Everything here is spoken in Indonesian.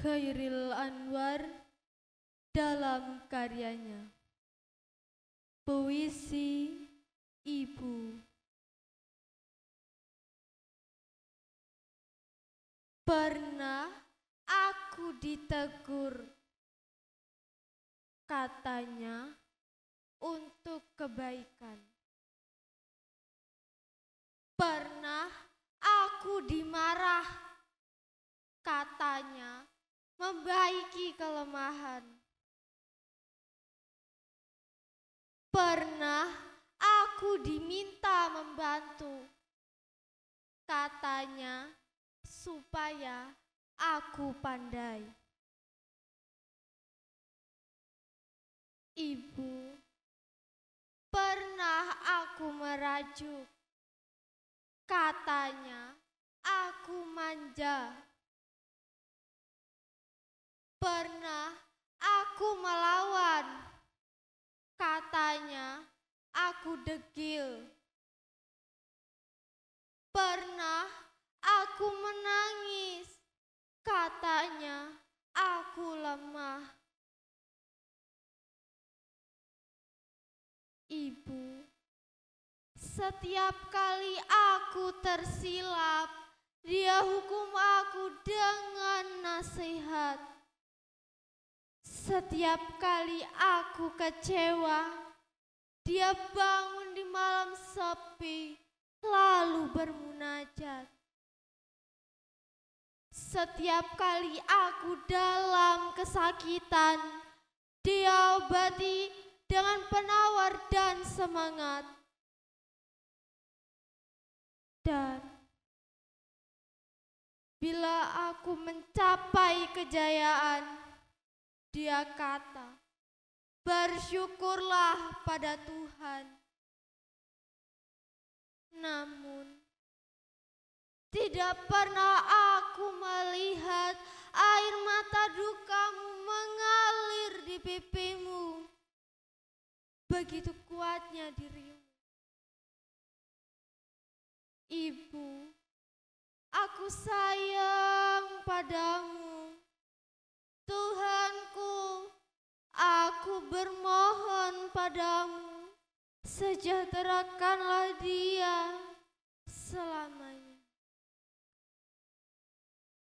Khairil Anwar dalam karyanya Puisi Ibu Pernah aku ditegur katanya untuk kebaikan. Pernah aku dimarah memperbaiki kelemahan. Pernah aku diminta membantu. Katanya supaya aku pandai. Ibu, pernah aku merajuk. Katanya aku manja. Pernah aku melawan. Katanya aku degil. Pernah aku menangis. Katanya aku lemah. Ibu, setiap kali aku tersilap, dia hukum aku dengan nasihat. Setiap kali aku kecewa, dia bangun di malam sepi, lalu bermunajat. Setiap kali aku dalam kesakitan, dia obati dengan penawar dan semangat. Dan bila aku mencapai kejayaan, dia kata, bersyukurlah pada Tuhan. Namun, tidak pernah aku melihat air mata dukamu mengalir di pipimu. Begitu kuatnya dirimu. Ibu, aku sayang padamu. aku bermohon padamu, sejahterakanlah dia.